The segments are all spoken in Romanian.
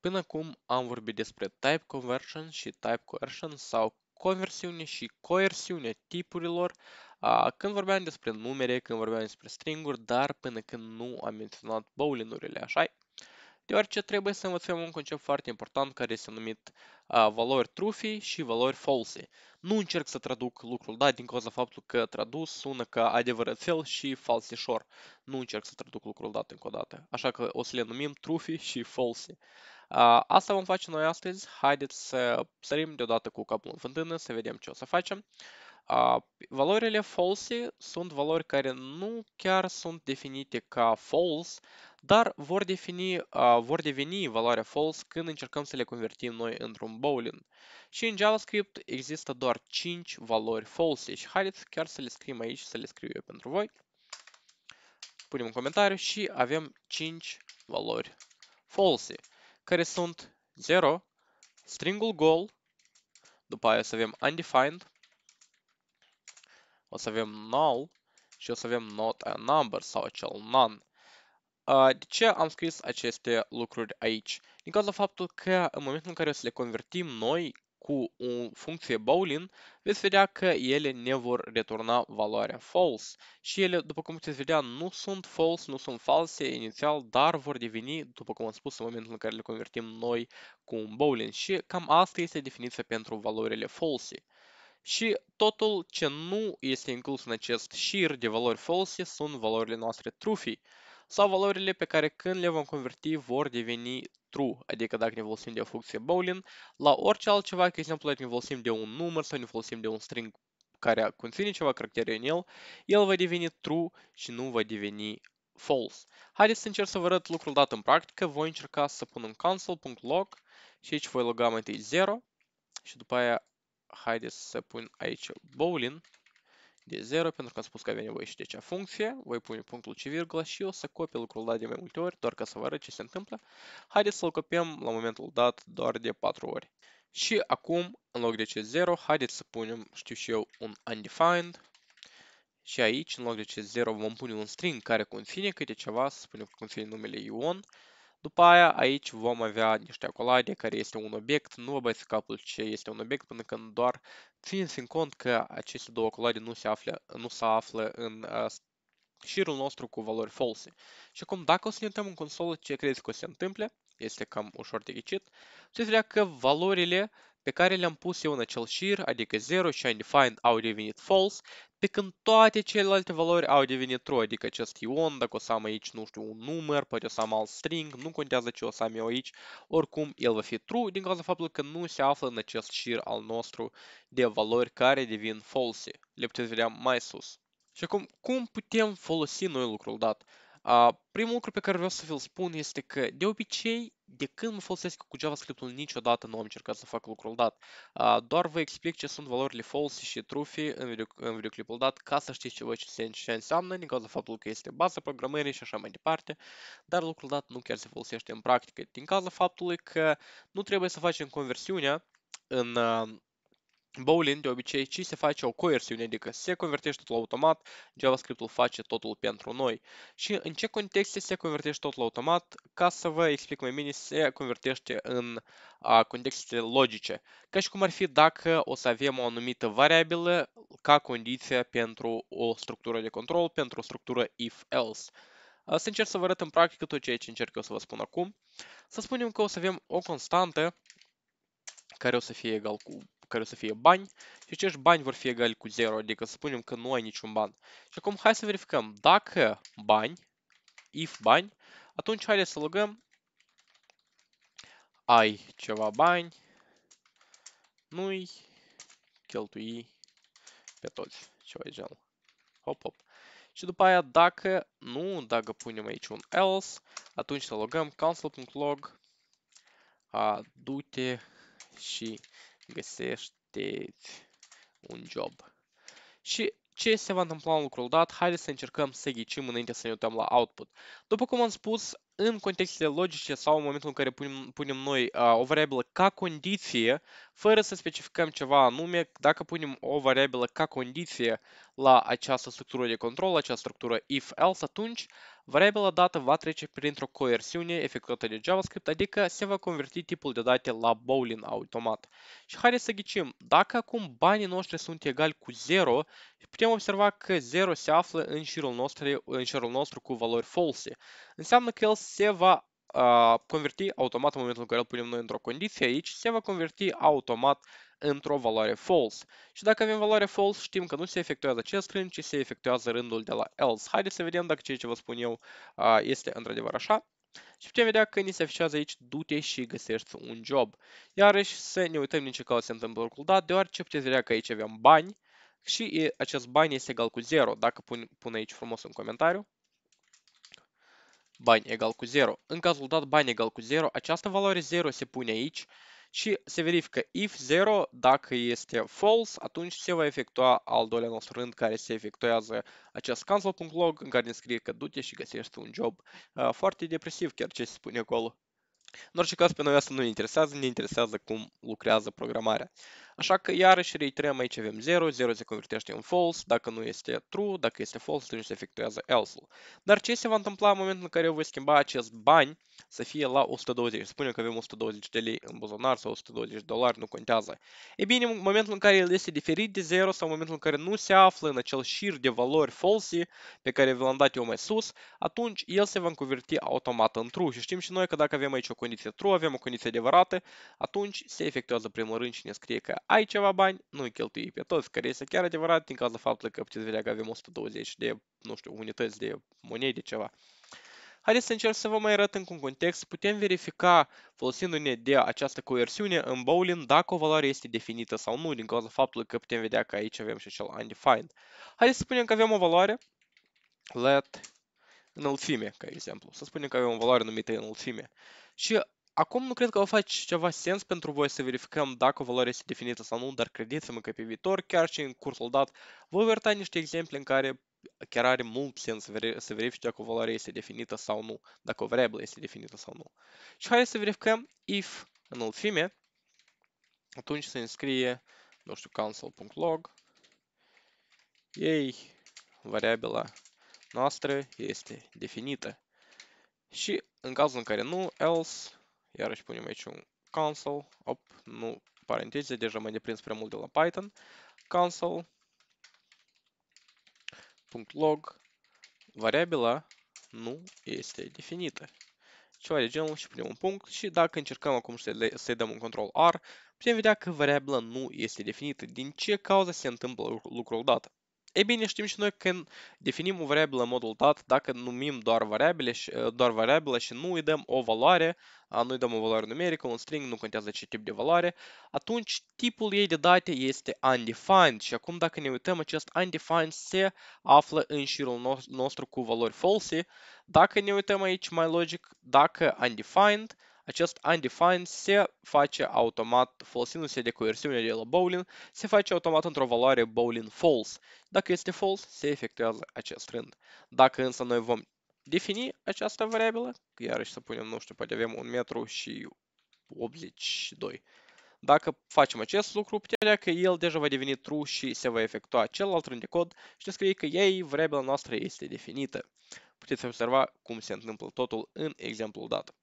Până acum am vorbit despre type conversion și type coercion sau conversiune și coersiune tipurilor, când vorbeam despre numere, când vorbeam despre stringuri, dar până când nu am menționat booleanurile, așa -i? Deoarece trebuie să învățăm un concept foarte important care este numit uh, valori trufii și valori false. Nu încerc să traduc lucrul dat din cauza faptului că tradus sună ca adevărățel și falsișor. Nu încerc să traduc lucrul dat încă o dată. Așa că o să le numim trufii și false. Asta vom face noi astăzi. Haideți să sărim deodată cu capul în fântână, să vedem ce o să facem. Valorile false sunt valori care nu chiar sunt definite ca false, dar vor, defini, vor deveni valoarea false când încercăm să le convertim noi într-un boolean. Și în JavaScript există doar 5 valori false și haideți chiar să le scriem aici, să le scriu eu pentru voi. Punem un comentariu și avem 5 valori false care sunt 0, stringul goal, după aia o să avem undefined, o să avem null și o să avem not a number sau acel none. De ce am scris aceste lucruri aici? Din cauza faptul că în momentul în care o să le convertim noi cu o funcție boolean, veți vedea că ele ne vor returna valoarea false. Și ele, după cum puteți vedea, nu sunt false, nu sunt false inițial, dar vor deveni, după cum am spus, în momentul în care le convertim noi cu un boolean. Și cam asta este definiția pentru valorile false. Și totul ce nu este inclus în acest șir de valori false sunt valorile noastre trufii sau valorile pe care când le vom converti vor deveni true, adică dacă ne folosim de o funcție boolean, la orice altceva, că exemplu dacă ne folosim de un număr sau ne folosim de un string care conține ceva caractere în el, el va deveni true și nu va deveni false. Haideți să încerc să vă arăt lucrul dat în practică. Voi încerca să pun un console.log și aici voi loga mai întâi 0 și după aia haideți să pun aici boolean de 0, pentru că am spus că avem nevoie și de acea funcție, voi pune punctul și virgulă și o să copie lucrul dat de mai multe ori, doar ca să vă arăt ce se întâmplă. Haideți să-l copiem la momentul dat doar de 4 ori. Și acum, în loc de C0, haideți să punem, știu și eu, un undefined. Și aici, în loc de C0, vom pune un string care conține câte ceva, să spunem că conține numele ion după aia, aici vom avea niște acolaide care este un obiect, nu vă băiți capul ce este un obiect până când doar țineți în cont că aceste două acolaide nu se află, nu se află în ă, șirul nostru cu valori false. Și acum, dacă o să ne uităm în consolă, ce credeți că o să se întâmple? Este cam ușor de ghicit. Se vrea că valorile pe care le-am pus eu în acel șir, adică 0 și undefined, au devenit false, pe când toate celelalte valori au devenit true, adică acest ion, dacă o să am aici, nu știu, un număr, poate o să am alt string, nu contează ce o să am eu aici, oricum el va fi true din cauza faptului că nu se află în acest șir al nostru de valori care devin false. Le puteți vedea mai sus. Și acum, cum putem folosi noi lucrul dat? Uh, primul lucru pe care vreau să vi-l spun este că, de obicei, de când mă folosesc cu JavaScript-ul, niciodată nu am încercat să fac lucrul dat. Uh, doar vă explic ce sunt valorile false și true în, video, în videoclipul dat, ca să știți ce voi ce, ce înseamnă, din cauza faptului că este baza programării și așa mai departe, dar lucrul dat nu chiar se folosește în practică, din cauza faptului că nu trebuie să facem conversiunea în uh, Bowling de obicei, ci se face o coersiune, adică se convertește totul automat, JavaScript-ul face totul pentru noi. Și în ce contexte se convertește totul automat? Ca să vă explic mai bine, se convertește în a, contexte logice. Ca și cum ar fi dacă o să avem o anumită variabilă ca condiție pentru o structură de control, pentru o structură if-else. Să încerc să vă arăt în practică tot ceea ce încerc eu să vă spun acum. Să spunem că o să avem o constantă care o să fie egal cu care o să fie bani și acești bani vor fi egali cu 0, adică să spunem că nu ai niciun ban. Și acum hai să verificăm dacă bani, if bani, atunci haideți să logăm ai ceva bani, nu-i cheltui pe toți, ceva de genul. Hop, hop. Și după aia, dacă nu, dacă punem aici un else, atunci să logăm console.log, du-te și găsește un job. Și ce se va întâmpla în lucrul dat? Haideți să încercăm să ghicim înainte să ne uităm la output. După cum am spus, în contextele logice sau în momentul în care punem, punem noi uh, o variabilă ca condiție, fără să specificăm ceva anume, dacă punem o variabilă ca condiție la această structură de control, această structură if-else, atunci variabila dată va trece printr-o coersiune efectuată de JavaScript, adică se va converti tipul de date la boolean automat. Și haideți să ghicim, dacă acum banii noștri sunt egali cu 0 putem observa că 0 se află în șirul nostru, în șirul nostru cu valori false. Înseamnă că el se va uh, converti automat în momentul în care îl punem noi într-o condiție aici, se va converti automat într-o valoare false. Și dacă avem valoare false, știm că nu se efectuează acest rând, ci se efectuează rândul de la else. Haideți să vedem dacă ceea ce vă spun eu uh, este într-adevăr așa. Și putem vedea că ni se afișează aici du-te și găsești un job. Iarăși să ne uităm din ce cauze se întâmplă lucrul dat, deoarece puteți vedea că aici avem bani, și acest bani este egal cu 0. Dacă pun, pun aici frumos în comentariu, bani egal cu 0. În cazul dat bani egal cu 0, această valoare 0 se pune aici și se verifică if 0, dacă este false, atunci se va efectua al doilea nostru rând care se efectuează acest cancel.log în care ne scrie că du-te și găsești un job. Foarte depresiv chiar ce se spune acolo. În orice caz, pe noi asta nu ne interesează, ne interesează cum lucrează programarea. Așa că iarăși reiterăm aici avem 0, 0 se convertește în false, dacă nu este true, dacă este false, atunci se efectuează else-ul. Dar ce se va întâmpla în momentul în care eu voi schimba acest bani să fie la 120? Spunem că avem 120 de lei în buzunar sau 120 de dolari, nu contează. E bine, în momentul în care el este diferit de 0 sau în momentul în care nu se află în acel șir de valori false pe care vi l-am dat eu mai sus, atunci el se va converti automat în true. Și știm și noi că dacă avem aici o condiție true, avem o condiție adevărată, atunci se efectuează primul rând și ne scrie că ai ceva bani, nu-i cheltui pe toți, care este chiar adevărat din cauza faptului că puteți vedea că avem 120 de, nu știu, unități de monede, ceva. Haideți să încerc să vă mai arăt în un context. Putem verifica, folosindu-ne de această coerțiune în bowling dacă o valoare este definită sau nu, din cauza faptului că putem vedea că aici avem și acel undefined. Haideți să spunem că avem o valoare, let înălțime, ca exemplu. Să spunem că avem o valoare numită înălțime. Și Acum nu cred că o faci ceva sens pentru voi să verificăm dacă o valoare este definită sau nu, dar credeți-mă că pe viitor, chiar și în cursul dat, voi arăta niște exemple în care chiar are mult sens să verifici dacă o valoare este definită sau nu, dacă o variabilă este definită sau nu. Și hai să verificăm if înălțime, atunci se înscrie, nu știu, console.log, ei, variabila noastră este definită. Și în cazul în care nu, else Iarăși punem aici un console, op, nu, parenteze, deja m-am deprins prea mult de la Python, console.log, variabila nu este definită. Ceva de genul și punem un punct și dacă încercăm acum să-i să dăm un control R, putem vedea că variabila nu este definită. Din ce cauza se întâmplă lucrul dat? Ei bine, știm și noi când definim o variabilă în modul dat, dacă numim doar, variabile și, uh, doar variabilă și nu îi dăm o valoare, nu îi dăm o valoare numerică, un string, nu contează ce tip de valoare, atunci tipul ei de date este undefined și acum dacă ne uităm, acest undefined se află în șirul nostru cu valori false. Dacă ne uităm aici mai logic, dacă undefined acest undefined se face automat, folosindu-se de coersiune de la bowling, se face automat într-o valoare bowling false. Dacă este false, se efectuează acest rând. Dacă însă noi vom defini această variabilă, iarăși să punem, nu știu, poate avem un metru și 82. Dacă facem acest lucru, putem vedea că el deja va deveni true și se va efectua celălalt rând de cod și scrie că ei, variabila noastră este definită. Puteți observa cum se întâmplă totul în exemplul dat.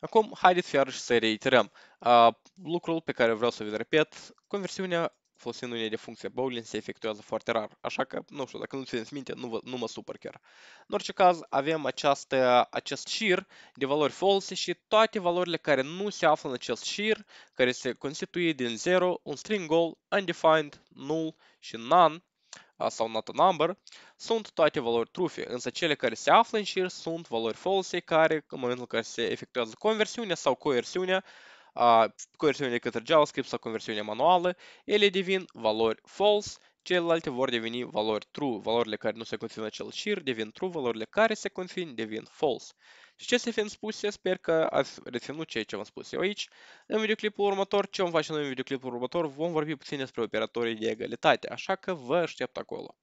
Acum, haideți iarăși să reiterăm. Uh, lucrul pe care vreau să vi-l repet, conversiunea folosind unei de funcție Boolean se efectuează foarte rar, așa că, nu știu, dacă nu țineți minte, nu, vă, nu mă supăr chiar. În orice caz, avem această, acest șir de valori false și toate valorile care nu se află în acest șir, care se constituie din 0, un string goal, undefined, null și none, sau not a number, sunt toate valori trufe, însă cele care se află în șir sunt valori false care, în momentul în care se efectuează conversiunea sau coersiunea, coersiunea către JavaScript sau conversiunea manuală, ele devin valori false, celelalte vor deveni valori true, valorile care nu se conțin în acel șir devin true, valorile care se confin devin false. Și ce să fiind spuse, sper că ați reținut ceea ce v-am spus eu aici. În videoclipul următor, ce vom face noi în videoclipul următor, vom vorbi puțin despre operatorii de egalitate, așa că vă aștept acolo.